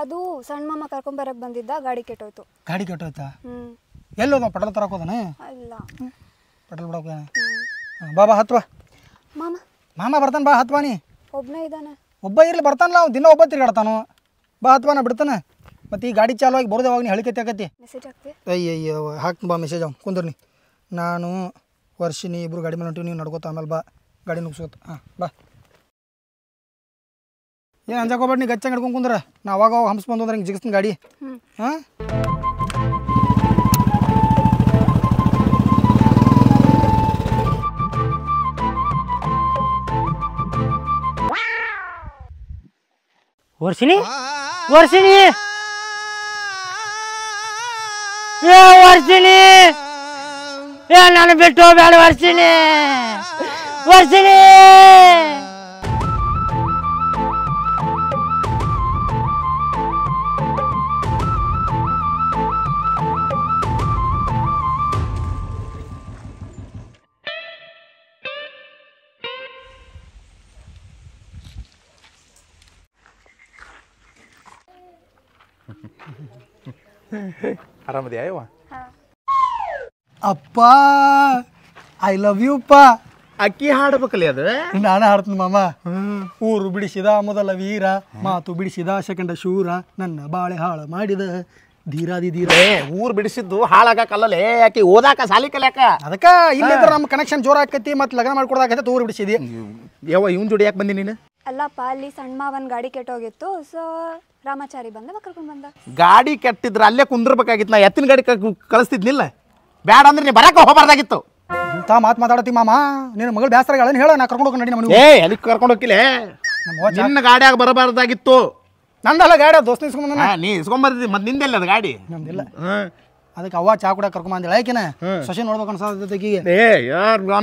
ಅದು ಸಣ್ಣ ಮಾಮ ಕರ್ಕೊಂಡ್ ಬರಕ್ ಬಂದಿದ್ದ ಗಾಡಿ ಕೆಟ್ಟೋಯ್ತು ಗಾಡಿ ಕೆಟ್ಟೋಯ್ತಾ ಎಲ್ಲೋದ ಪಟಲ್ ತರಕ ಹೋದಾನ ಇಲ್ಲ ಪಟಲ್ ಬಿಡಕ್ ಬಾ ಬಾ ಹತ್ವಾ ಮಾಮ ಮಾಮ ಬರ್ತಾನ ಬಾ ಹತ್ವಾ ನೀ ಒಬ್ಬನೇ ಇದಾನೆ ಒಬ್ಬ ಇರ್ಲಿ ಬರ್ತಾನಲ್ಲ ಅವ್ನು ದಿನ ಒಬ್ಬ ತಿರ್ಗಾಡ್ತಾನು ಬಾ ಹತ್ವಾನ ಬಿಡ್ತಾನೆ ಮತ್ತೆ ಈ ಗಾಡಿ ಚಾಲು ಆಗಿ ಬರೋದೇ ಅವಾಗ ನೀ ಮೆಸೇಜ್ ತೆಗತಿ ಅಯ್ಯಯ್ಯೋ ಹಾಕ್ ಬಾ ಮೆಸೇಜ್ ಅವ್ನು ಕುಂದ್ರಿ ನಾನು ವರ್ಷಿನಿ ಇಬ್ರು ಗಾಡಿ ಮೇಲೆ ಹೊಂಟಿವಿ ನೀವು ನಡ್ಕೋತ ಆಮೇಲೆ ಬಾ ಗಾಡಿ ನುಗ್ಸೋತ ಹಾಂ ಬಾ ಏನ್ ಅಂಜಾಕೋಬೇಡ ನೀ ಗಚ್ಚಂಗೆ ಹಿಡ್ಕೊಂಡು ಕುಂದ್ರ ನಾ ಅವಾಗ ಅವಾಗ ಹಂಪ್ಸ್ ಬಂದು ಅಂದ್ರೆ ಹಿಂಗೆ ಜಿಗಿಸ್ತೀನಿ ಗಾಡಿ ಹಾಂ ವರ್ಷಿಣಿ ವರ್ಷಿಣಿ ಏ ವರ್ಷಿಣಿ ಏ ನಾನು ಬಿಟ್ಟು ಹೋಗ್ಬೇಡ ವರ್ಷಿಣಿ ವರ್ಷಿಣಿ [LAUGHS] ಆರಾಮದ್ಯಾ ಅಪ್ಪ ಐ ಲವ್ ಯು ಅಪ್ಪ ಅಕ್ಕಿ ಹಾಡಬೇಕಲ್ಲ ಅದು ನಾನು ಹಾಡ್ತೀನಿ ಮಾಮ ಊರು ಬಿಡಿಸಿದ ಮೊದಲ ವೀರ ಮಾತು ಬಿಡಿಸಿದ ಸೆಕೆಂಡ ಶೂರ ನನ್ನ ಬಾಳೆ ಹಾಳು ಮಾಡಿದ ಧೀರಾದಿ ಧೀರ ಊರು ಬಿಡಿಸಿದ್ದು ಹಾಳಾಗಕ್ಕಲ್ಲೇ ಆಕಿ ಓದಾಕ ಸಾಲಿ ಕಲಿಯಾಕ ಅದಕ್ಕೆ ಇಲ್ಲಿದ್ರೆ ನಮ್ಮ ಕನೆಕ್ಷನ್ ಜೋರ ಆಕೈತಿ ಮತ್ತೆ ಲಗ್ನ ಮಾಡ್ಕೊಡಾಕೈತೆ ಊರು ಬಿಡಿಸಿದಿ ಯಾವ ಇವ್ ಜೋಡಿ ಯಾಕೆ ಬಂದಿ ನೀನು ಅಲ್ಲಪ್ಪ ಅಲ್ಲಿ ಸಣ್ಣ ಮಾವನ್ ಗಾಡಿ ಕೆಟ್ಟೋಗಿತ್ತು ಸೊ ರಾಮಾಚಾರಿ ಬಂದ ಕರ್ಕೊಂಡು ಬಂದ ಗಾಡಿ ಕೆಟ್ಟಿದ್ರ ಅಲ್ಲೇ ಕುಂದಿರ್ಬೇಕಾಗಿತ್ತು ನಾ ಎತ್ತಿನ ಗಾಡಿ ಕಳಿಸ್ತಿದ್ನಿಲ್ಲ ಬ್ಯಾಡ ಅಂದ್ರೆ ನೀ ಬರಕ ಹೋಗಬಾರ್ದಾಗಿತ್ತು ಇಂಥ ಮಾತು ಮಾತಾಡತಿ ಮಾಮ ನಿನ್ನ ಮಗಳು ಗಾಳಿನ ಹೇಳ ನಾ ಕರ್ಕೊಂಡು ಹೋಗಿ ನಡಿ ಏ ಎಲ್ಲಿ ಕರ್ಕೊಂಡು ಹೋಗಿಲ್ಲ ನಿನ್ನ ಗಾಡಿಯಾಗ ಬರಬಾರ್ದಾಗಿತ್ತು ನಂದಲ್ಲ ಗಾಡಿ ದೋಸ್ತ ಇಸ್ಕೊಂಡ್ ನೀ ಇಸ್ಕೊಂಡ್ ಬರ್ತಿದ್ದಿ ಮತ್ತೆ ನಿಂದೆಲ್ಲ ಅದು ಗಾಡಿ ನಮ್ದಿಲ್ಲ ಅದಕ್ಕೆ ಅವ್ವ ಚಾ ಕೂಡ ಕರ್ಕೊಂಬಂದಿಲ್ಲ ಆಯ್ಕೆನ ಸಸಿ ನೋಡ್ಬೇಕು ಅನ್ಸಾತೈತಿ ಏ ಯಾರು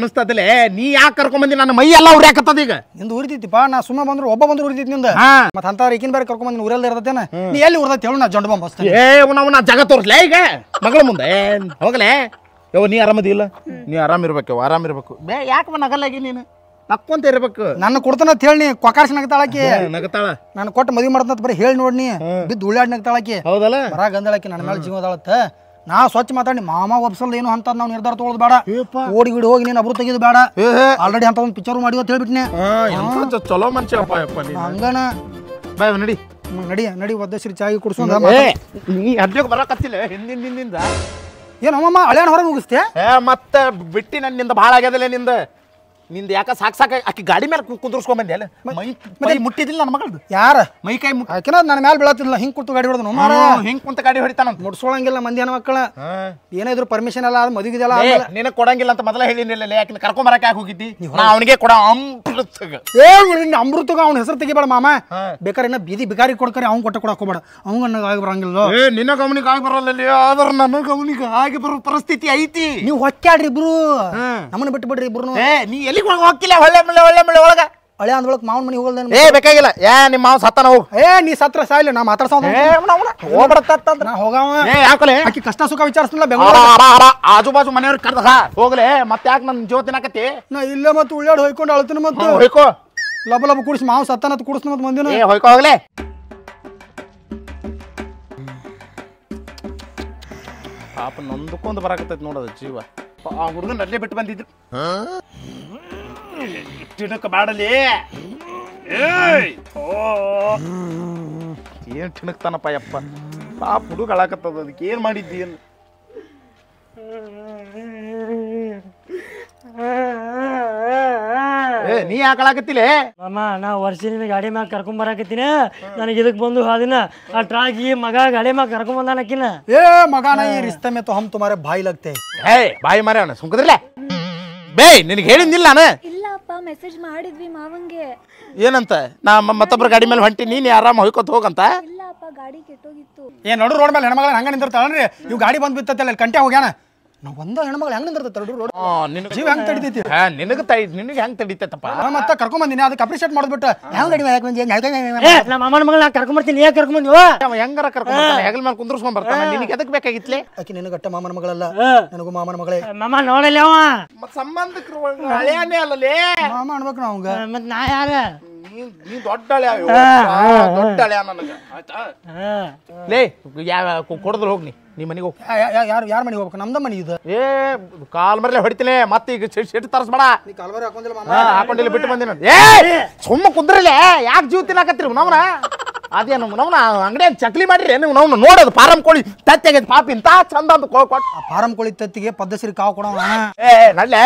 ನೀ ಯಾಕೆ ಕರ್ಕೊಂಬಂದಿ ನನ್ನ ಮೈ ಎಲ್ಲ ಉರಿಯಾಕತ್ತದ ಈಗ ನಿಂದು ಉರಿತೈತಿಪ್ಪ ನಾ ಸುಮ್ಮ ಬಂದ್ರು ಒಬ್ಬ ಬಂದ್ರು ಉರಿತಿತ್ತು ನಿಂದ ಮತ್ತೆ ಅಂತಾರ ಈಗಿನ ಬೇರೆ ಬಂದಿ ಉರಿಯಲ್ದ ಇರ್ತೇನ ನೀ ಎಲ್ಲಿ ಉರ್ದ ಹೇಳು ನಾ ಜೊಂಡ ಬಂಬಸ್ತ ಏ ಜಗ ತೋರಿಸ್ಲೇ ಈಗ ಮಗಳ ಮುಂದೆ ಹೋಗಲೇ ಯವ ನೀ ಆರಾಮದಿಲ್ಲ ನೀ ಆರಾಮಿರ್ಬೇಕು ಆರಾಮಿರ್ಬೇಕು ಬೇ ಯಾಕೆ ನಗಲಾಗಿ ನೀನು ನಕ್ಕೊಂತ ಇರ್ಬೇಕು ನನ್ನ ಕೊಡ್ತಾನ ಅಂತ ಹೇಳಿ ಕೊಕಾರ್ಸ್ ನಗತಾಳಕಿ ನಗತಾಳ ನಾನು ಕೊಟ್ಟು ಮದುವೆ ಮಾಡ್ತಂತ ಬರೀ ಹೇಳಿ ನೋಡಿ ಬಿದ್ದು ಉಳ್ಳಾಡ್ ನಗತಾಳಕಿ ಹೌದಲ್ಲ ಬರ ಗಂದಳಕಿ ನನ್ನ ಮೇಲೆ ಜೀವದಾಳತ್ತ ನಾ ಸ್ವಚ್ಛ ಮಾತಾಡಿ ಮಾಮ ಒಪ್ಸಲ್ ಏನು ಅಂತ ನಾವು ನಿರ್ಧಾರ ತೊಗೊಳೋದು ಬೇಡ ಓಡಿ ಗಿಡ ಹೋಗಿ ನೀನು ಅಬ್ರು ತೆಗೆದು ಬೇಡ ಆಲ್ರೆಡಿ ಅಂತ ಒಂದು ಪಿಕ್ಚರ್ ಮಾಡಿ ಅಂತ ಹೇಳ್ಬಿಟ್ಟಿನಿ ಚಲೋ ಮನುಷ್ಯಪ್ಪ ಹಂಗಣ ಬಾಯ್ ನಡಿ ನಡಿ ನಡಿ ಒದ್ದಶ್ರೀ ಚಾಗಿ ಕುಡಿಸೋ ನೀ ಬರಕತ್ತಿಲ್ಲ ಹಿಂದಿನ ಹಿಂದಿಂದ ಏನಮ್ಮ ಹಳೆಯಣ ಹೊರ ಮುಗಿಸ್ತೆ ಮತ್ತೆ ಬಿಟ್ಟಿ ನನ್ನಿಂದ ಭಾಳ ಆಗ್ಯದಲ್ಲೇ ನಿಂದ ನಿಂದು ಯಾಕ ಸಾಕ್ ಸಾಕ ಆಕಿ ಗಾಡಿ ಮೇಲೆ ಕುಂದ್ರಸ್ಕೊಂಡ್ ಬಂದೆ ಅಲ್ಲ ಮೈ ಮೈ ಮುಟ್ಟಿದಿಲ್ಲ ನನ್ನ ಮಗಳದು ಯಾರ ಮೈ ಕೈ ಮುಟ್ಟ ಆಕಿನ ನನ್ನ ಮೇಲೆ ಬೀಳತ್ತಿಲ್ಲ ಹಿಂಗ್ ಕುಂತು ಗಾಡಿ ಹೊಡೆದನು ಮಾರ ಹಿಂಗ್ ಕುಂತ ಗಾಡಿ ಹೊಡಿತಾನ ಮುಡ್ಸೋಳಂಗಿಲ್ಲ ಮಂದಿ ಹೆಣ್ಣು ಮಕ್ಕಳ ಏನಿದ್ರು ಪರ್ಮಿಷನ್ ಎಲ್ಲ ಅದು ಮದುಗಿದೆಲ್ಲ ನಿನ ಕೊಡಂಗಿಲ್ಲ ಅಂತ ಮೊದಲ ಹೇಳಿನಿಲ್ಲ ಯಾಕಿನ ಕರ್ಕೊಂಡ್ ಬರಕ್ಕೆ ಯಾಕೆ ಹೋಗಿದ್ದಿ ನಾ ಅವನಿಗೆ ಕೊಡ ಅಮೃತಗ ಏ ಅಮೃತಗ ಅವ್ನ ಹೆಸರು ತೆಗಿಬೇಡ ಮಾಮ ಬೇಕಾರೆ ಇನ್ನ ಬೀದಿ ಬಿಗಾರಿ ಕೊಡ್ಕರಿ ಅವ್ನ್ ಕೊಟ್ಟ ಕೊಡಕ್ ಹೋಗ್ಬೇಡ ಅವ್ನ ನನಗೆ ಆಗಿ ಬರಂಗಿಲ್ಲ ನಿನ್ನ ಗಮನಿಗೆ ಆಗಿ ಬರಲ್ಲ ಆದ್ರೆ ನನ್ನ ಗಮನಿಗೆ ಆಗಿ ಬರೋ ಪರಿಸ್ಥಿತಿ ಐತಿ ನೀವು ಹೊಕ್ಕಾಡ್ರಿ ಇಬ್ರು ನಮ್ಮನ್ನ ಬಿಟ್ಟು ಬಿಡ್ರಿ ಇಬ್ರು ನೀ ಎಲ್ಲಿ ಹೋಗಿ ಹೋಗಿಲ್ಲ ಹೊಳ್ಳೆ ಮಳೆ ಹೊಳ್ಳೆ ಮಳೆ ಒಳಗ ಹಳೆ ಅಂದ್ರೊಳಗೆ ಮಾವನ ಮನೆ ಹೋಗಲ್ದ ಏ ಬೇಕಾಗಿಲ್ಲ ಯಾ ನಿಮ್ಮ ಮಾವ ಸತ್ತಾನ ಹೋಗು ಏ ನೀ ಸತ್ರ ಸಾಯಿಲ್ಲ ನಾ ಮಾತ್ರ ಹೋಗ್ಬಿಡತ್ತಂದ್ರ ನಾ ಏ ಯಾಕಲೆ ಆಕಿ ಕಷ್ಟ ಸುಖ ವಿಚಾರಿಸ್ತಿಲ್ಲ ಬೆಂಗಳೂರು ಆಜು ಬಾಜು ಮನೆಯವ್ರು ಕರ್ದ ಹೋಗ್ಲೆ ಮತ್ತೆ ಯಾಕೆ ನನ್ನ ಜೀವ ತಿನ್ನಕತ್ತಿ ನಾ ಇಲ್ಲೇ ಮತ್ತೆ ಉಳ್ಳಾಡ್ ಹೊಯ್ಕೊಂಡು ಅಳ್ತೀನಿ ಮತ್ತೆ ಹೊಯ್ಕೋ ಲಬ ಲಬ ಕೂಡಿಸಿ ಮಾವು ಸತ್ತಾನ ಕೂಡಿಸ್ತೀನಿ ಮತ್ತೆ ಮಂದಿನ ಏ ಹೊಯ್ಕೋ ಹೋಗ್ಲೆ ಪಾಪ ನೊಂದಕ್ಕೊಂದು ಬರಾಕತ್ತೈತಿ ನೋಡೋದು ಜೀವ ಆ ಹುಡುಗನ ಅಲ್ಲೇ ಬಿಟ್ಟು ಬಂದಿದ್ರು ಟಿಣುಕ ಮಾಡಲಿ ಏನ್ ಟಿಣುಕ್ತಾನಪ್ಪ ಯಪ್ಪ ಆ ಹುಡುಗ ಅದಕ್ಕೆ ಏನ್ ಮಾಡಿದ್ದಿ ಏನು ಏ ನೀ ಯಾಕೆ ಅಳಾಕತ್ತಿಲೆ ಮಾಮ ನಾ ವರ್ಷದಿಂದ ಗಾಡಿ ಮ್ಯಾಗ ಕರ್ಕೊಂಡ್ ಬರಾಕತ್ತೀನಿ ನನಗೆ ಇದಕ್ಕೆ ಬಂದು ಹಾದಿನ ಆ ಟ್ರಾಗಿ ಮಗ ಗಾಡಿ ಮ್ಯಾಗ ಕರ್ಕೊಂಡ್ ಬಂದಾನಕಿನ ಏ ಮಗನ ಈ ರಿಶ್ತೆ ಮೇ ತೋ ಹಮ್ ತುಮಾರೆ ಭಾಯಿ ಲಗ್ತೆ ಏ ಬಾಯಿ ಅಣ್ಣ ಸುಮ್ಕದ್ರಲ್ಲ ಬೇ ನಿನಗೆ ಹೇಳಿದ್ನಿಲ್ಲ ನಾನು ಮೆಸೇಜ್ ಮಾಡಿದ್ವಿ ಮಾವಂಗೆ ಏನಂತ ನಾ ಮತ್ತೊಬ್ಬರ ಗಾಡಿ ಮೇಲೆ ಹೊಂಟಿ ನೀನು ಆರಾಮ ಹೋಯ್ಕೊತ ಹೋಗಂತ ಇಲ್ಲಪ್ಪ ಗಾಡಿ ಕೆಟ್ಟೋಗಿತ್ತು ಏನ್ ನೋಡು ರೋಡ್ ಮೇಲೆ ಹೆಣ್ಮಗಳ ಹಂಗ ನಿಂತಿರ್ತಾಳನ್ರಿ ಇವ್ ಗಾಡಿ ಬಂದ್ ಬಿತ್ತಲ್ಲ ಕಂಟೆ ಹೋಗ್ಯಾನ ನಾವು ಒಂದ ಹೆಣ್ಮಗಳು ಹೆಂಗ್ ನಿಂದಿರ್ತೈತೆ ರೋಡ್ ರೋಡ್ ಜೀವ ಹೆಂಗ್ ತಡಿತೈತಿ ಹಾ ನಿನಗ ತಡಿ ನಿನಗೆ ಹೆಂಗ್ ತಡಿತೈತಪ್ಪ ನಾ ಮತ್ತೆ ಕರ್ಕೊಂಡ್ ಬಂದಿನಿ ಅದಕ್ಕೆ ಅಪ್ರಿಷಿಯೇಟ್ ಮಾಡ್ಬಿಟ್ಟು ಹೆಂಗ್ ತಡಿ ಯಾಕೆ ಬಂದಿ ಹೆಂಗ್ ನಮ್ಮ ಮಾಮನ ಮಗಳ ನಾ ಕರ್ಕೊಂಡ್ ಬರ್ತೀನಿ ಯಾಕೆ ಕರ್ಕೊಂಡ್ ಬಂದಿವ ಅವ ಹೆಂಗಾರ ಕರ್ಕೊಂಡ್ ಬರ್ತಾನೆ ಹೆಗಲ್ ಮೇಲೆ ಕುಂದ್ರಸ್ಕೊಂಡ್ ಬರ್ತಾನೆ ನಿನಗೆ ಎದಕ್ ಬೇಕಾಗಿತ್ಲೆ ಆಕಿ ನಿನಗೆ ಅಟ್ಟ ಮಾಮನ ಮಗಳಲ್ಲ ನನಗೂ ಮಾಮನ ಮಗಳೇ ಮಾಮ ನೋಡಲ್ಲ ಅವ ಮತ್ತೆ ಸಂಬಂಧಕ್ರು ಹಳೆಯಾನೇ ಅಲ್ಲಲೇ ಮಾಮ ಅನ್ಬೇಕು ನಾವು ಮತ್ತೆ ನಾ ಯಾರ ಲೇ ಯಾವ ಕೊಡದ್ಲು ಹೋಗ್ನಿ ನಿಮ್ಮ ಮನೆಗೆ ಹೋಗಿ ಯಾರು ಯಾರ ಮನೆಗೆ ಹೋಗ್ಬೇಕು ನಮ್ದ ಮನೆ ಇದು ಏ ಕಾಲ್ ಮರಲೆ ಹೊಡಿತೀನಿ ಮತ್ತೆ ಈಗ ಶೆಟ್ ತರಿಸ್ಬೇಡ ನೀ ಕಾಲ್ ಮರ ಹಾಕೊಂಡಿಲ್ಲ ಬಿಟ್ಟು ಬಂದಿನ ಏ ಸುಮ್ಮ ಕುಂದ್ರಲೆ ಯಾಕೆ ಜೀವ ತಿನ್ನಾಕತ್ರಿ ನಮ್ಮನ ಅದೇನು ನಮ್ಮನ ಅಂಗಡಿ ಚಕ್ಲಿ ಮಾಡಿರಿ ನೀವು ನಮ್ಮ ನೋಡೋದು ಫಾರಂ ಕೋಳಿ ತತ್ತಿ ಆಗೈತೆ ಪಾಪಿ ಇಂತ ಚಂದ ಅಂತ ಕೊಟ್ಟು ಫಾರಂ ಕೋಳಿ ತತ್ತಿಗೆ ಪದ್ಧಸಿರಿ ಕಾವು ಕೊಡೋಣ ಏ ನಲ್ಲೇ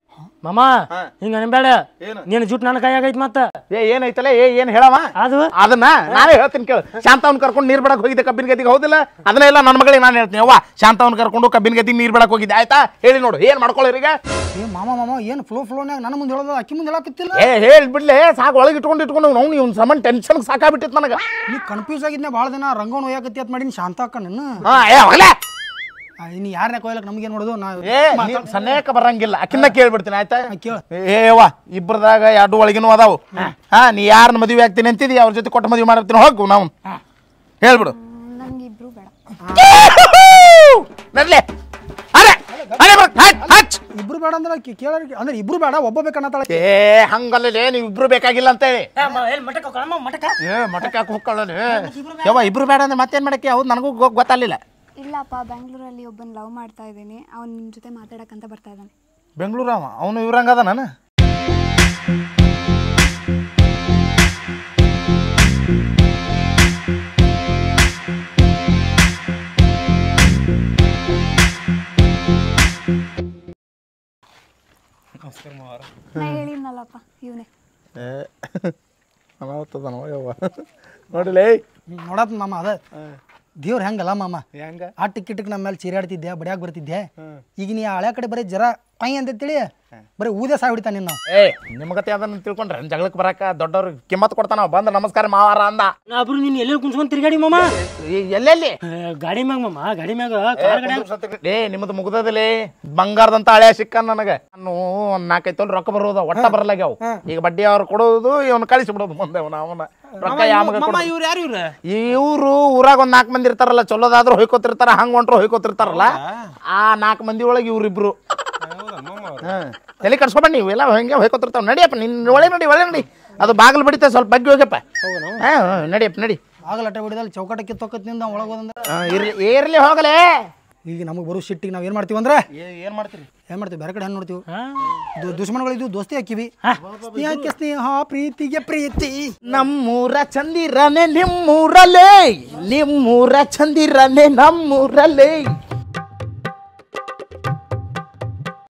ಮಾಮ ಹಿಂಗ ಅನ್ಬೇಡ ನೀನ್ ಜುಟ್ ನನ್ನ ಕೈ ಆಗೈತ್ ಮತ್ತ ಏ ಏನೈತಲ್ಲ ಏ ಏನ್ ಹೇಳವ ಅದು ಅದನ್ನ ನಾನೇ ಹೇಳ್ತೀನಿ ಕೇಳು ಶಾಂತವನ್ ಕರ್ಕೊಂಡು ನೀರ್ ಬಿಡಕ್ ಹೋಗಿದ್ದೆ ಕಬ್ಬಿನ ಗದಿಗೆ ಹೋದಿಲ್ಲ ಅದನ್ನ ಎಲ್ಲ ನನ್ನ ಮಗಳಿಗೆ ನಾನು ಹೇಳ್ತೀನಿ ಅವ್ವಾ ಶಾಂತವನ್ ಕರ್ಕೊಂಡು ಕಬ್ಬಿನ ಗದಿಗೆ ನೀರ್ ಬಿಡಕ್ ಹೋಗಿದ್ದೆ ಆಯ್ತಾ ಹೇಳಿ ನೋಡು ಏನ್ ಮಾಡ್ಕೊಳ್ಳಿ ಈಗ ಏ ಮಾಮ ಮಾಮ ಏನ್ ಫ್ಲೋ ಫ್ಲೋನ್ಯಾಗ ನನ್ನ ಮುಂದೆ ಹೇಳೋದು ಅಕ್ಕಿ ಮುಂದೆ ಹೇಳಕತ್ತಿಲ್ಲ ಏ ಹೇಳಿ ಬಿಡ್ಲೇ ಸಾಕು ಒಳಗೆ ಇಟ್ಕೊಂಡು ಇಟ್ಕೊಂಡು ಅವ್ನು ಇವ್ನ ಸಮನ್ ಟೆನ್ಷನ್ ಸಾಕಾಗ್ಬಿಟ್ಟಿತ್ತು ನನಗೆ ನೀ ಕನ್ಫ್ಯೂಸ್ ಆಗಿದ್ನ ಭಾಳ ದಿನ ರಂಗೋಣ ಹೋಯಾಕತ್ತಿ ಅಂತ ಮಾಡೀನಿ ಶಾಂತ ಅಕ್ಕ ನನ್ನ ಇನ್ನು ಯಾರನ್ನ ಕೊಯ್ಲಕ್ ನಮ್ಗೆ ನೋಡೋದು ಏ ನೀ ಸನ್ಯಾಕ ಬರಂಗಿಲ್ಲ ಅಕ್ಕಿನ ಕೇಳ್ಬಿಡ್ತೀನಿ ಆಯ್ತಾ ಕೇಳು ಏವಾ ಇಬ್ಬರದಾಗ ಎರಡು ಒಳಗಿನೂ ಅದಾವು ಹಾ ನೀ ಯಾರನ್ನ ಮದುವೆ ಆಗ್ತೀನಿ ಅಂತಿದಿ ಅವ್ರ ಜೊತೆ ಕೊಟ್ಟು ಮದುವೆ ಮಾಡಿರ್ತೀನಿ ಹೋಗು ನಾವು ಹೇಳ್ಬಿಡು ನಂಗೆ ಇಬ್ರು ಬೇಡ ನಡ್ಲೆ ಅರೆ ಅರೆ ಇಬ್ರು ಬೇಡ ಅಂದ್ರೆ ಕೇ- ಅಂದ್ರೆ ಇಬ್ರು ಬೇಡ ಒಬ್ಬ ಬೇಕನ್ನತ್ತಾಳೆ ಏ ಹಂಗಲ್ಲೇ ನೀವು ಇಬ್ರು ಬೇಕಾಗಿಲ್ಲ ಅಂತ ಹೇಳಿ ಮಟಕ ಮಟಕ ಏ ಹೋಗ್ಕೊಳ್ಳೋಣ ಯವ್ವ ಇಬ್ರು ಬೇಡ ಅಂದ್ರೆ ಮತ್ತೇನ್ ಮಾಡಕ್ಕೆ ಹೌದು ನನಗೂ ಗೊ- ಗೊತ್ತಾಗ್ಲಿಲ್ಲ ಇಲ್ಲಪ್ಪ ಬೆಂಗಳೂರಲ್ಲಿ ಒಬ್ಬನ ಲವ್ ಮಾಡ್ತಾ ಇದ್ದೀನಿ ಅವನು ನಿಮ್ಮ ಜೊತೆ ಮಾತಾಡಕ್ಕಂತ ಬರ್ತಾ ಇದ್ದಾನೆ ಬೆಂಗಳೂರು ಅವ ಅವನು ಇವ್ರಂಗ ಅದ ನಾನು ಹೇಳಿದ್ನಲ್ಲಪ್ಪ ನೋಡಿಲ್ಲ ಏಯ್ ನೋಡತ್ ಮಾಮ ಅದ ದೇವ್ರ ಹೆಂಗಲ್ಲ ಮಾಮ ಹೆಂಗ ಆ ಟಿಕೆಟ್ಗೆ ನಮ್ಮ ಮೇಲೆ ಚೀರಾಡ್ತಿದ್ದೆ ಬಡಿಯಾಗ ಬರ್ತಿದ್ದೆ ಈಗ ನೀ ಹಳೆ ಕಡೆ ಬರೀ ಜರ ಪೈ ತಿಳಿ ಬರೀ ಊದೇ ಸಾಗಿಡ್ತಾನೆ ನಿನ್ನ ಏ ಏ ನಿಮ್ಗತೆ ಅದನ್ನ ತಿಳ್ಕೊಂಡ್ರೆ ಜಗಳಕ್ಕೆ ಬರಾಕ ದೊಡ್ಡವ್ರಿಗೆ ಕಿಮ್ಮತ್ ಕೊಡ್ತಾನ ಬಂದ ನಮಸ್ಕಾರ ಮಾವಾರ ಅಂದ ಅಬ್ರು ನೀನ್ ಎಲ್ಲಿ ಕುಂಚ್ಕೊಂಡ್ ತಿರ್ಗಾಡಿ ಮಾಮ ಎಲ್ಲೆಲ್ಲಿ ಗಾಡಿ ಮ್ಯಾಗ ಮಾಮ ಗಾಡಿ ಮ್ಯಾಗ ಏ ನಿಮ್ದು ಮುಗ್ದದಲ್ಲಿ ಬಂಗಾರದಂತ ಹಳೆ ಸಿಕ್ಕ ನನಗ ನಾನು ಒಂದ್ ನಾಲ್ಕೈದು ತೊಲ್ ರೊಕ್ಕ ಬರೋದು ಒಟ್ಟ ಬರಲಾಗ್ಯಾವ ಈಗ ಬಡ್ಡಿ ಅವ್ರು ಕೊಡೋದು ಇವನ್ ಕಳಿಸಿ ಬಿಡೋದು ಮುಂದೆ ಅವನ ರೊಕ್ಕ ಯಾಮಗ ಇವ್ರು ಊರಾಗ ಒಂದ್ ನಾಲ್ಕು ಮಂದಿ ಇರ್ತಾರಲ್ಲ ಚಲೋದಾದ್ರೂ ಹೊಯ್ಕೋತಿರ್ತಾರ ಹಂಗ್ ಹೊಂಟ್ರು ಹೊಯ್ಕೋತಿರ್ತಾರಲ್ಲ ಆ ನಾಲ್ಕು ಮಂದಿ ಒಳಗೆ ಇವ್ರಿಬ್ರು ತಲೆ ಕಟ್ಸ್ಕೊಬಂಡಿ ನೀವು ಎಲ್ಲ ಹಂಗೆ ಹೋಯ್ಕೊತಿರ್ತಾವೆ ನಡಿಯಪ್ಪ ನಿನ್ನ ಒಳ್ಳೆ ನಡಿ ಒಳ್ಳೆ ನಡಿ ಅದು ಬಾಗಿಲು ಬಡಿತ ಸ್ವಲ್ಪ ಬಗ್ಗೆ ಹೋಗಪ್ಪ ನಡಿಯಪ್ಪ ನಡಿ ಆಗಲ ಅಟ ಬಿಡಿದಲ್ಲಿ ಚೌಕಟ ಕಿತ್ತೋಕತ್ ನಿಂದ ಒಳಗೆ ಇರ್ಲಿ ಇರ್ಲಿ ಈಗ ನಮಗೆ ಬರೋ ಸಿಟ್ಟಿಗೆ ನಾವು ಏನ್ ಮಾಡ್ತೀವಿ ಅಂದ್ರೆ ಏನು ಮಾಡ್ತೀರಿ ಏನ್ ಮಾಡ್ತೀವಿ ಬೇರೆ ಕಡೆ ಹೆಂಗೆ ನೋಡ್ತೀವಿ ದುಶ್ಮನಗಳಿದ್ದು ದೋಸ್ತಿ ಹಾಕಿವಿ ಸ್ನೇಹಕ್ಕೆ ಸ್ನೇಹ ಪ್ರೀತಿಗೆ ಪ್ರೀತಿ ನಮ್ಮೂರ ಚಂದಿರನೆ ನಿಮ್ಮೂರಲ್ಲೇ ನಿಮ್ಮೂರ ಚಂದಿರನೆ ನಮ್ಮೂರಲ್ಲೇ